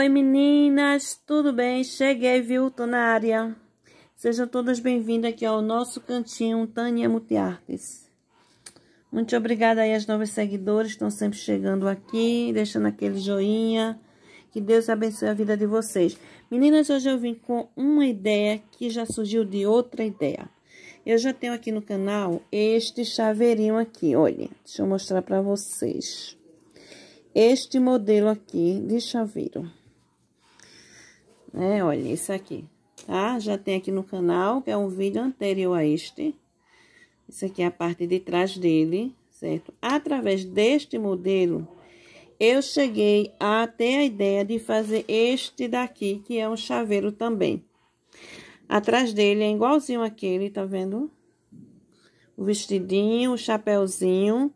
Oi meninas, tudo bem? Cheguei, viu? Tô na área. Sejam todas bem-vindas aqui ao nosso cantinho Tânia Multiartes. Muito obrigada aí as novas seguidores, estão sempre chegando aqui, deixando aquele joinha. Que Deus abençoe a vida de vocês. Meninas, hoje eu vim com uma ideia que já surgiu de outra ideia. Eu já tenho aqui no canal este chaveirinho aqui, olha. Deixa eu mostrar pra vocês. Este modelo aqui de chaveiro né? Olha, esse aqui, tá? Já tem aqui no canal, que é um vídeo anterior a este. Isso aqui é a parte de trás dele, certo? Através deste modelo, eu cheguei até a ideia de fazer este daqui, que é um chaveiro também. Atrás dele é igualzinho aquele, tá vendo? O vestidinho, o chapéuzinho.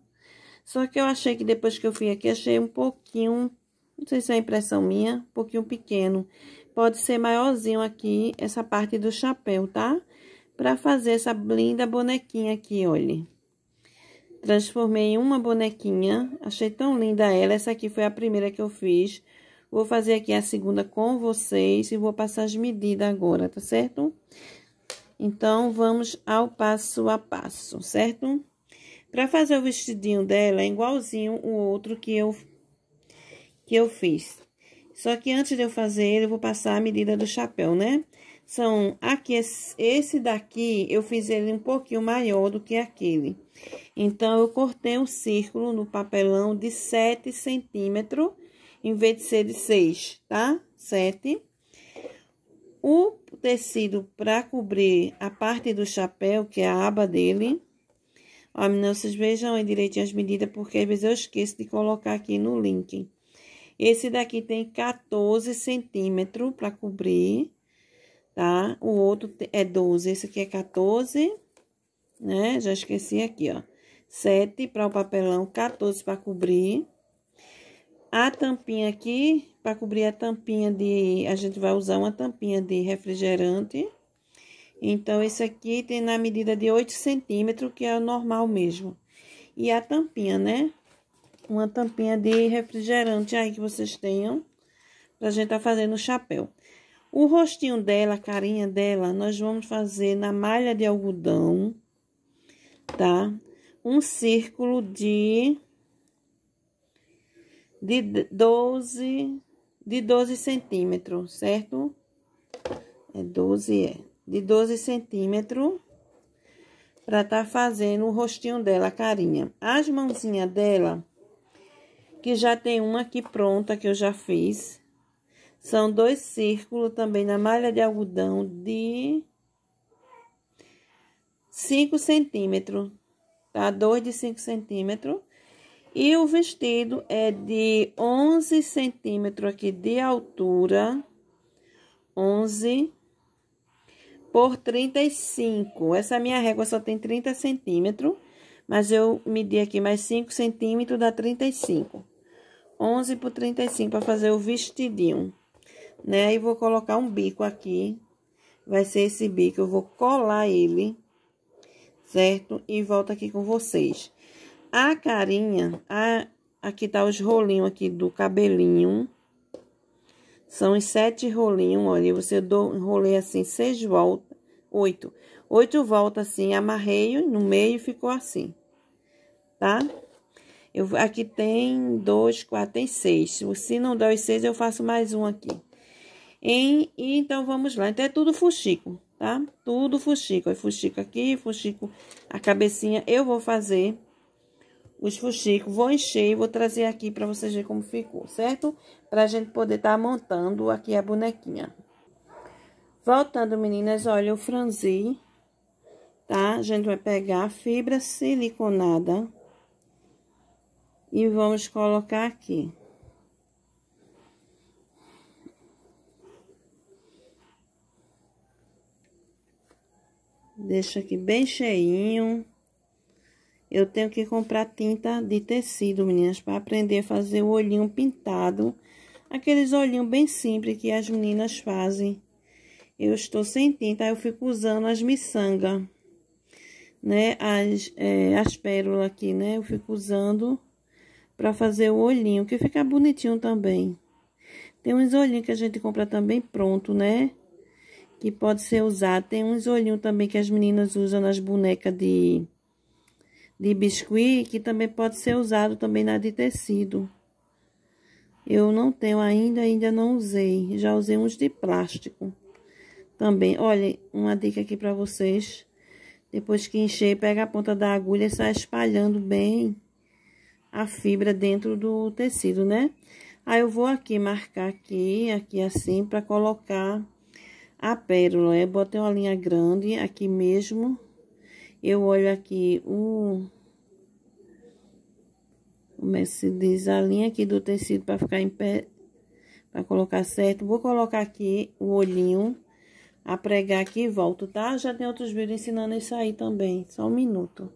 Só que eu achei que depois que eu fui aqui, achei um pouquinho não sei se é impressão minha, um pouquinho pequeno. Pode ser maiorzinho aqui, essa parte do chapéu, tá? Pra fazer essa linda bonequinha aqui, olha. Transformei em uma bonequinha, achei tão linda ela. Essa aqui foi a primeira que eu fiz. Vou fazer aqui a segunda com vocês e vou passar as medidas agora, tá certo? Então, vamos ao passo a passo, certo? Pra fazer o vestidinho dela, é igualzinho o outro que eu que eu fiz. Só que antes de eu fazer ele, eu vou passar a medida do chapéu, né? São aqui, esse daqui, eu fiz ele um pouquinho maior do que aquele. Então, eu cortei um círculo no papelão de 7 centímetros, em vez de ser de 6, tá? 7. O tecido para cobrir a parte do chapéu, que é a aba dele. Ó, meninas, vocês vejam aí direitinho as medidas, porque às vezes eu esqueço de colocar aqui no link. Esse daqui tem 14 centímetros para cobrir, tá? O outro é 12, esse aqui é 14, né? Já esqueci aqui, ó. 7 para o papelão, 14 para cobrir. A tampinha aqui, para cobrir a tampinha de... A gente vai usar uma tampinha de refrigerante. Então, esse aqui tem na medida de 8 centímetros, que é o normal mesmo. E a tampinha, né? uma tampinha de refrigerante aí que vocês tenham. Pra gente tá fazendo o chapéu. O rostinho dela, a carinha dela, nós vamos fazer na malha de algodão, tá? Um círculo de... De 12... De 12 centímetros, certo? É 12, é. De 12 centímetros pra tá fazendo o rostinho dela, a carinha. As mãozinhas dela que já tem uma aqui pronta que eu já fiz. São dois círculos também na malha de algodão de 5 centímetros, tá? Dois de 5 centímetros. E o vestido é de 11 centímetros aqui de altura, 11 por 35. Essa minha régua só tem 30 centímetros, mas eu medi aqui mais 5 centímetros, dá 35. 11 por 35 para fazer o vestidinho, né? E vou colocar um bico aqui. Vai ser esse bico, eu vou colar ele, certo? E volto aqui com vocês. A carinha, a, aqui tá os rolinhos aqui do cabelinho. São os sete rolinhos, olha, você do, enrolei assim seis voltas, oito. Oito voltas assim, amarrei no meio e ficou assim, tá? Tá? Eu, aqui tem dois, quatro, tem seis. Se não der os seis, eu faço mais um aqui. então, vamos lá. Então, é tudo fuxico, tá? Tudo fuxico. É fuxico aqui, fuxico a cabecinha. Eu vou fazer os fuxicos, vou encher e vou trazer aqui para vocês verem como ficou, certo? Para a gente poder estar tá montando aqui a bonequinha. Voltando, meninas, olha, eu franzi, tá? A gente vai pegar fibra siliconada e vamos colocar aqui. Deixa aqui bem cheinho. Eu tenho que comprar tinta de tecido, meninas, para aprender a fazer o olhinho pintado. Aqueles olhinhos bem simples que as meninas fazem. Eu estou sem tinta, eu fico usando as miçanga, né? As, é, as pérolas aqui, né? Eu fico usando para fazer o olhinho, que fica bonitinho também. Tem uns olhinhos que a gente compra também pronto, né? Que pode ser usado. Tem uns olhinhos também que as meninas usam nas bonecas de, de biscuit, que também pode ser usado também na de tecido. Eu não tenho ainda, ainda não usei. Já usei uns de plástico também. Olha, uma dica aqui para vocês. Depois que encher, pega a ponta da agulha e sai espalhando bem a fibra dentro do tecido, né? Aí eu vou aqui marcar aqui, aqui assim, para colocar a pérola. Eu né? botei uma linha grande aqui mesmo. Eu olho aqui o... Como é que se diz? A linha aqui do tecido para ficar em pé, para colocar certo. Vou colocar aqui o olhinho, a pregar aqui e volto, tá? Já tem outros vídeos ensinando isso aí também. Só um minuto.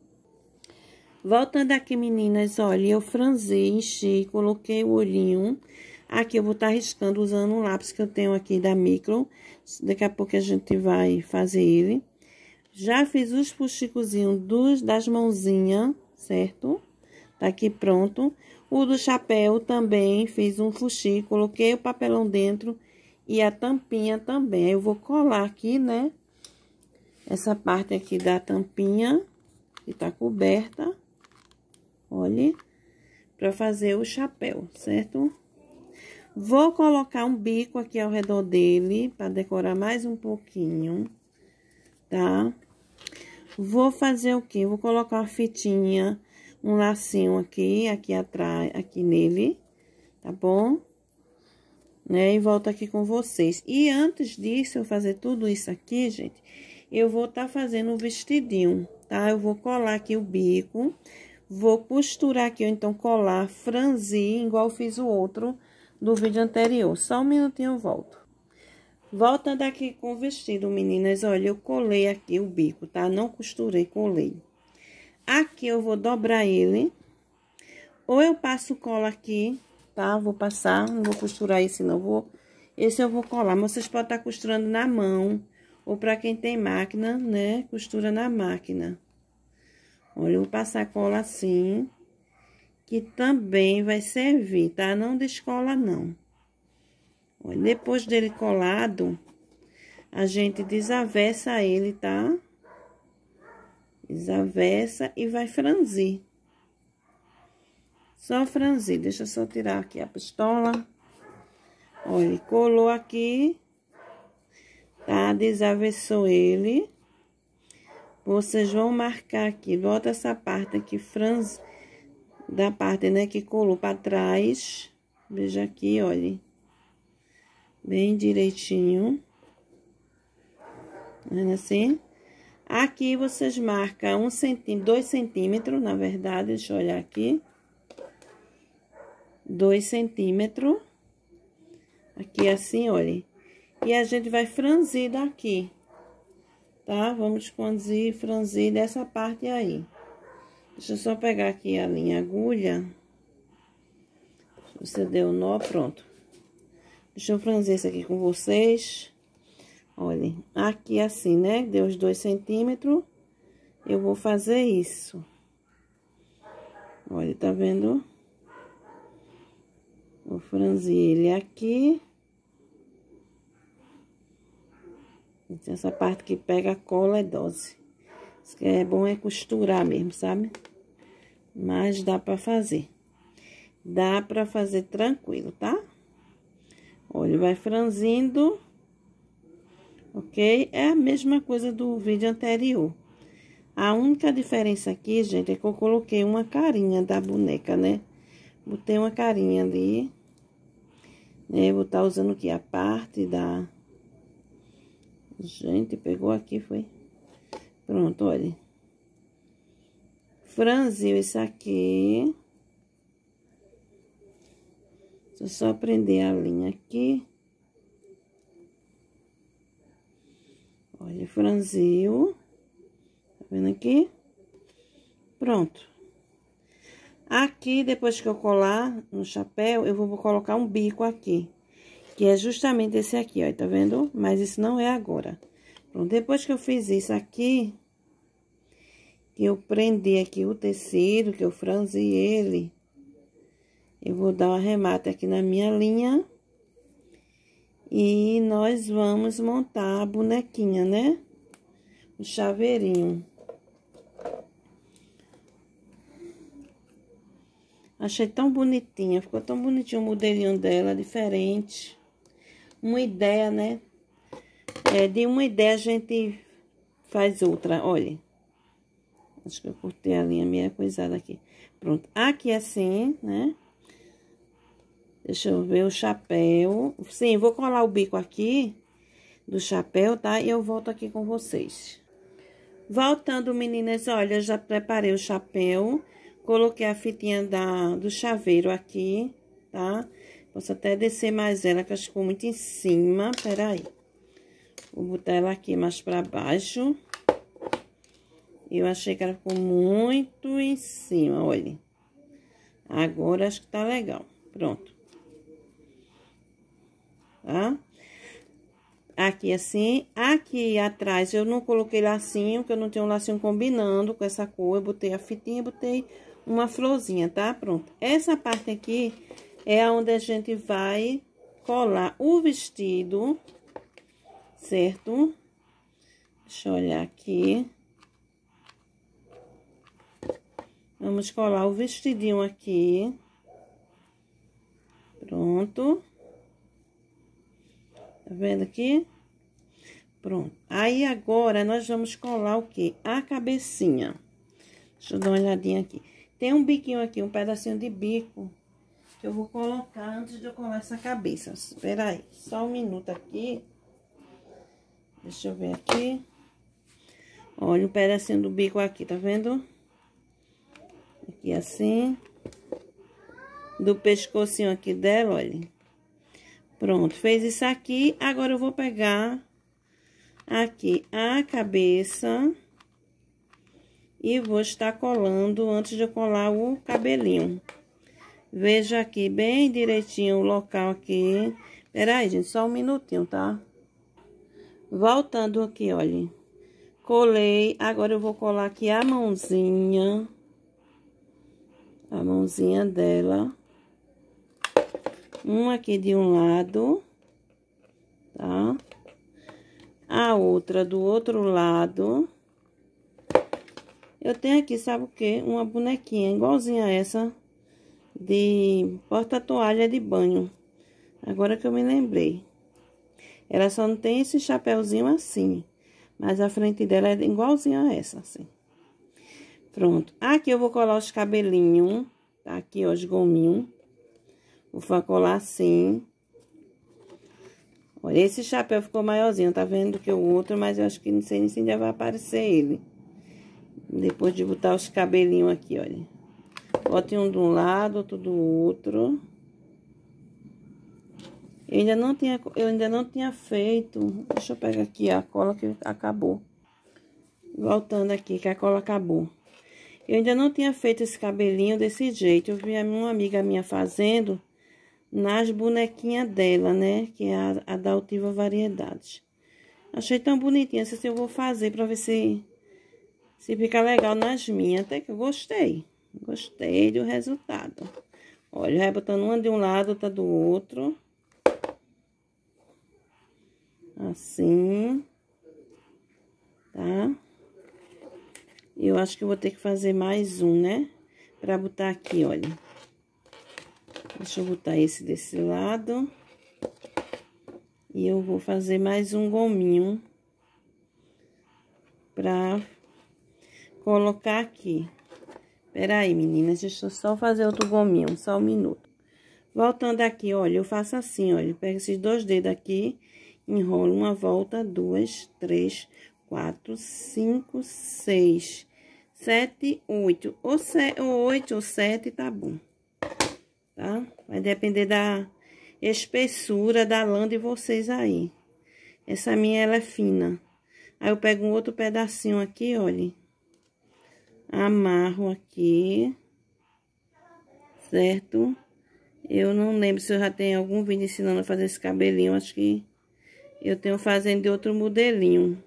Voltando aqui, meninas, olha, eu franzei, enchi, coloquei o olhinho. Aqui eu vou estar tá riscando usando um lápis que eu tenho aqui da Micro. Daqui a pouco a gente vai fazer ele. Já fiz os puxicozinhos dos, das mãozinhas, certo? Tá aqui pronto. O do chapéu também fiz um fuxi, coloquei o papelão dentro e a tampinha também. Eu vou colar aqui, né? Essa parte aqui da tampinha, que tá coberta olhe, para fazer o chapéu, certo? Vou colocar um bico aqui ao redor dele, para decorar mais um pouquinho, tá? Vou fazer o quê? Vou colocar uma fitinha, um lacinho aqui, aqui atrás, aqui nele, tá bom? Né? E volto aqui com vocês. E antes disso, eu fazer tudo isso aqui, gente, eu vou estar tá fazendo o um vestidinho, tá? Eu vou colar aqui o bico, Vou costurar aqui, ou então colar, franzir, igual fiz o outro do vídeo anterior. Só um minutinho eu volto. Voltando aqui com o vestido, meninas, olha, eu colei aqui o bico, tá? Não costurei, colei. Aqui eu vou dobrar ele. Ou eu passo cola aqui, tá? Vou passar, não vou costurar esse não, vou... Esse eu vou colar, mas vocês podem estar tá costurando na mão. Ou pra quem tem máquina, né? Costura na máquina. Olha, eu vou passar cola assim, que também vai servir, tá? Não descola, não. Olha, depois dele colado, a gente desavessa ele, tá? Desavessa e vai franzir. Só franzir. Deixa eu só tirar aqui a pistola. Olha, colou aqui, tá? Desavessou ele. Vocês vão marcar aqui, bota essa parte aqui, franz da parte, né, que colou para trás. Veja aqui, olha. Bem direitinho. Vendo assim? Aqui vocês marcam um centímetro, dois centímetros, na verdade, deixa eu olhar aqui. Dois centímetros. Aqui assim, olha. E a gente vai franzir daqui tá? Vamos e franzir dessa parte aí. Deixa eu só pegar aqui a linha agulha. Você deu nó, pronto. Deixa eu franzir isso aqui com vocês. Olhem, aqui assim, né? Deu os dois centímetros. Eu vou fazer isso. Olha, tá vendo? Vou franzir ele aqui. Essa parte que pega a cola é dose. Isso que é bom é costurar mesmo, sabe? Mas dá pra fazer. Dá pra fazer tranquilo, tá? Olha, vai franzindo. Ok? É a mesma coisa do vídeo anterior. A única diferença aqui, gente, é que eu coloquei uma carinha da boneca, né? Botei uma carinha ali. Né? Eu vou estar tá usando aqui a parte da Gente, pegou aqui, foi. Pronto, olha. Franziu isso aqui. Deixa eu só prender a linha aqui. Olha, franziu. Tá vendo aqui? Pronto. Aqui, depois que eu colar no chapéu, eu vou colocar um bico aqui. Que é justamente esse aqui, ó, tá vendo? Mas isso não é agora. Pronto, depois que eu fiz isso aqui, que eu prendi aqui o tecido, que eu franzi ele, eu vou dar um arremate aqui na minha linha. E nós vamos montar a bonequinha, né? O chaveirinho. Achei tão bonitinha, ficou tão bonitinho o modelinho dela, diferente uma ideia, né? É, de uma ideia a gente faz outra, olha. Acho que eu cortei a linha meia coisada aqui. Pronto, aqui assim, né? Deixa eu ver o chapéu. Sim, vou colar o bico aqui do chapéu, tá? E eu volto aqui com vocês. Voltando, meninas, olha, eu já preparei o chapéu. Coloquei a fitinha da, do chaveiro aqui, tá? Posso até descer mais ela, que ela ficou muito em cima. Peraí. Vou botar ela aqui mais pra baixo. Eu achei que ela ficou muito em cima, olha. Agora acho que tá legal. Pronto. Tá? Aqui assim. Aqui atrás eu não coloquei lacinho, porque eu não tenho um lacinho combinando com essa cor. Eu botei a fitinha, botei uma florzinha, tá? Pronto. Essa parte aqui é onde a gente vai colar o vestido, certo? Deixa eu olhar aqui. Vamos colar o vestidinho aqui. Pronto. Tá vendo aqui? Pronto. Aí, agora, nós vamos colar o que? A cabecinha. Deixa eu dar uma olhadinha aqui. Tem um biquinho aqui, um pedacinho de bico eu vou colocar antes de eu colar essa cabeça. Espera aí, só um minuto aqui. Deixa eu ver aqui. Olha o pedacinho do bico aqui, tá vendo? Aqui assim. Do pescocinho aqui dela, olha. Pronto, fez isso aqui. Agora eu vou pegar aqui a cabeça. E vou estar colando antes de eu colar o cabelinho. Veja aqui bem direitinho o local aqui. Pera aí, gente, só um minutinho, tá? Voltando aqui, olha. Colei, agora eu vou colar aqui a mãozinha. A mãozinha dela. Um aqui de um lado, tá? A outra do outro lado. Eu tenho aqui, sabe o que? Uma bonequinha igualzinha a essa de porta-toalha de banho. Agora que eu me lembrei. Ela só não tem esse chapéuzinho assim. Mas a frente dela é igualzinha a essa, assim. Pronto. Aqui eu vou colar os cabelinhos. Tá aqui, ó, os gominhos. Vou colar assim. Olha, esse chapéu ficou maiorzinho, tá vendo? Que o outro, mas eu acho que não sei nem se ainda vai aparecer ele. Depois de botar os cabelinhos aqui, olha. Bote um de um lado, outro do outro. Eu ainda não tinha, eu ainda não tinha feito. Deixa eu pegar aqui a cola que acabou. Voltando aqui, que a cola acabou. Eu ainda não tinha feito esse cabelinho desse jeito. Eu vi uma amiga minha fazendo nas bonequinhas dela, né? Que é a, a da Altiva Variedades. Achei tão bonitinha. Não sei se eu vou fazer pra ver se, se fica legal nas minhas. Até que eu gostei. Gostei do resultado. Olha, já vai botando uma de um lado, outra do outro. Assim. Tá? Eu acho que eu vou ter que fazer mais um, né? Pra botar aqui, olha. Deixa eu botar esse desse lado. E eu vou fazer mais um gominho. Pra colocar aqui. Pera aí, meninas, deixa eu só fazer outro gominho, só um minuto. Voltando aqui, olha, eu faço assim, olha, pego esses dois dedos aqui, enrolo uma volta, duas, três, quatro, cinco, seis, sete, oito. Ou, se, ou oito ou sete, tá bom, tá? Vai depender da espessura da lã de vocês aí. Essa minha, ela é fina. Aí eu pego um outro pedacinho aqui, olha amarro aqui, certo? Eu não lembro se eu já tenho algum vídeo ensinando a fazer esse cabelinho, acho que eu tenho fazendo de outro modelinho.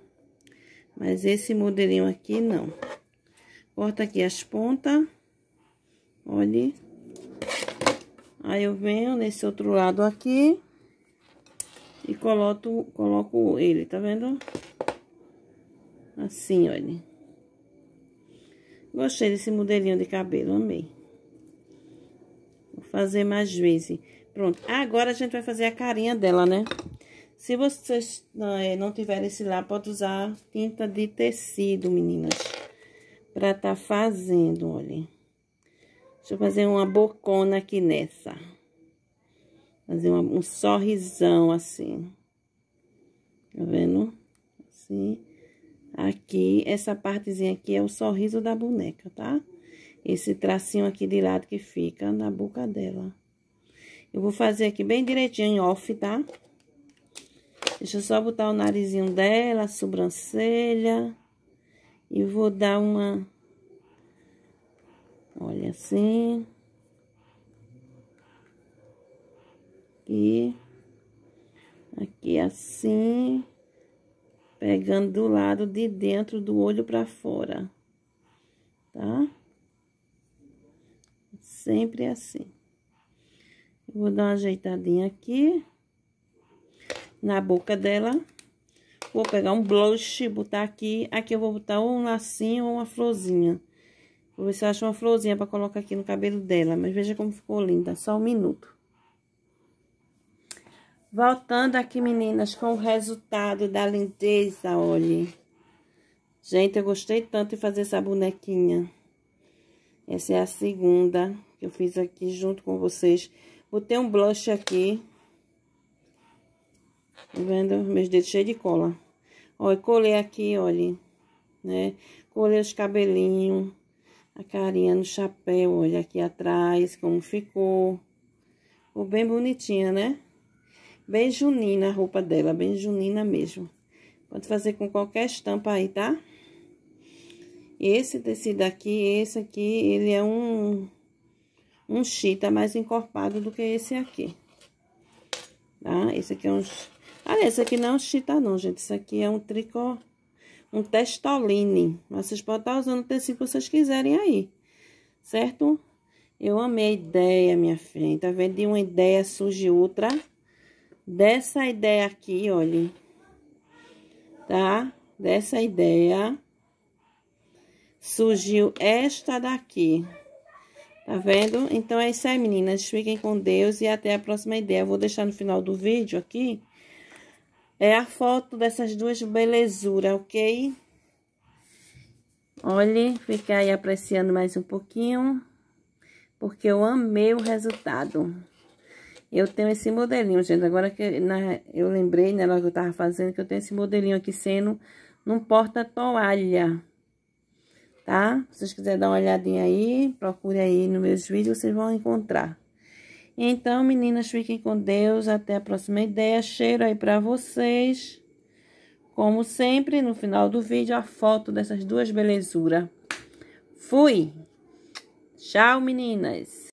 Mas esse modelinho aqui, não. Corta aqui as pontas, olha. Aí eu venho nesse outro lado aqui e coloco, coloco ele, tá vendo? Assim, olha. Gostei desse modelinho de cabelo, amei. Vou fazer mais vezes. Pronto, agora a gente vai fazer a carinha dela, né? Se vocês né, não tiverem esse lá, pode usar tinta de tecido, meninas. Pra tá fazendo, olha. Deixa eu fazer uma bocona aqui nessa. Fazer uma, um sorrisão assim. Tá vendo? Assim. Aqui, essa partezinha aqui é o sorriso da boneca, tá? Esse tracinho aqui de lado que fica na boca dela. Eu vou fazer aqui bem direitinho em off, tá? Deixa eu só botar o narizinho dela, a sobrancelha. E vou dar uma... Olha assim. e Aqui assim pegando do lado de dentro do olho para fora, tá? Sempre assim. vou dar uma ajeitadinha aqui na boca dela. Vou pegar um blush, botar aqui. Aqui eu vou botar um lacinho ou uma florzinha. Vou ver se eu acho uma florzinha para colocar aqui no cabelo dela. Mas veja como ficou linda. Só um minuto. Voltando aqui, meninas, com o resultado da lindeza, olhe. Gente, eu gostei tanto de fazer essa bonequinha. Essa é a segunda que eu fiz aqui junto com vocês. Botei um blush aqui. Tá vendo? Meus dedos cheios de cola. Olha, colei aqui, olha. Né? Colei os cabelinhos. A carinha no chapéu, olha, aqui atrás, como ficou. Ficou bem bonitinha, né? Bem junina a roupa dela, bem junina mesmo. Pode fazer com qualquer estampa aí, tá? Esse tecido aqui, esse aqui, ele é um, um chita tá mais encorpado do que esse aqui. Tá? Esse aqui é um... olha, esse aqui não é um chita não, gente. Isso aqui é um tricô, um testoline. Mas vocês podem estar tá usando o tecido que vocês quiserem aí, Certo? Eu amei a ideia, minha filha. Tá vendo? De uma ideia surge outra dessa ideia aqui, olhe, tá? Dessa ideia surgiu esta daqui. Tá vendo? Então é isso aí, meninas. Fiquem com Deus e até a próxima ideia. Eu vou deixar no final do vídeo aqui. É a foto dessas duas belezuras, ok? Olhe, fica aí apreciando mais um pouquinho. Porque eu amei o resultado. Eu tenho esse modelinho, gente. Agora que na, né, eu lembrei, né, logo que eu tava fazendo, que eu tenho esse modelinho aqui sendo num porta-toalha, tá? Se vocês quiserem dar uma olhadinha aí, procure aí nos meus vídeos, vocês vão encontrar. Então, meninas, fiquem com Deus. Até a próxima ideia. Cheiro aí pra vocês. Como sempre, no final do vídeo, a foto dessas duas belezuras. Fui! Tchau, meninas!